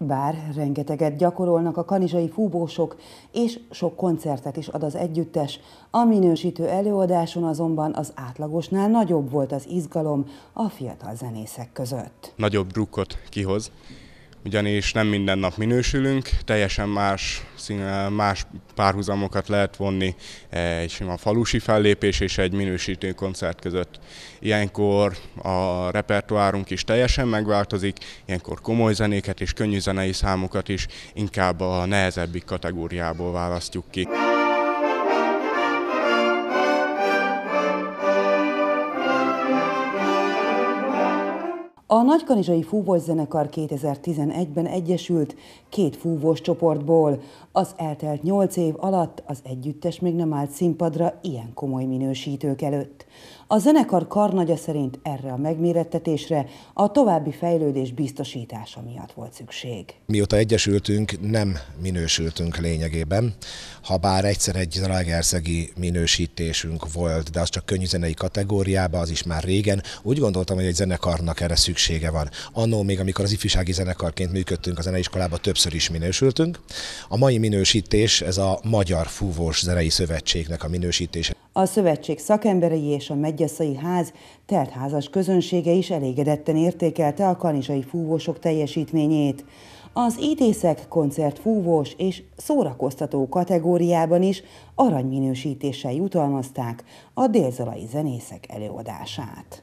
Bár rengeteget gyakorolnak a kanizsai fúbósok, és sok koncertet is ad az együttes, a minősítő előadáson azonban az átlagosnál nagyobb volt az izgalom a fiatal zenészek között. Nagyobb drukkot kihoz, ugyanis nem minden nap minősülünk, teljesen más, más párhuzamokat lehet vonni egy sima falusi fellépés és egy minősítő koncert között. Ilyenkor a repertoárunk is teljesen megváltozik, ilyenkor komoly zenéket és könnyű zenei számokat is inkább a nehezebbik kategóriából választjuk ki. A Nagykanizsai Fúvós Zenekar 2011-ben egyesült két fúvós csoportból. Az eltelt nyolc év alatt az együttes még nem állt színpadra ilyen komoly minősítők előtt. A zenekar karnagya szerint erre a megmérettetésre a további fejlődés biztosítása miatt volt szükség. Mióta egyesültünk, nem minősültünk lényegében, ha bár egyszer egy Zalaegerszegi minősítésünk volt, de az csak könnyűzenei kategóriába, az is már régen. Úgy gondoltam, hogy egy zenekarnak erre szüksége van. Annó még, amikor az ifjúsági zenekarként működtünk a zeneiskolába, többször is minősültünk. A mai minősítés, ez a Magyar Fúvós Zenei Szövetségnek a minősítése. A szövetség szakemberei és a Megyeszai Ház teltházas közönsége is elégedetten értékelte a kanizsai fúvósok teljesítményét. Az ítészek koncert fúvós és szórakoztató kategóriában is aranyminősítéssel jutalmazták a délzalai zenészek előadását.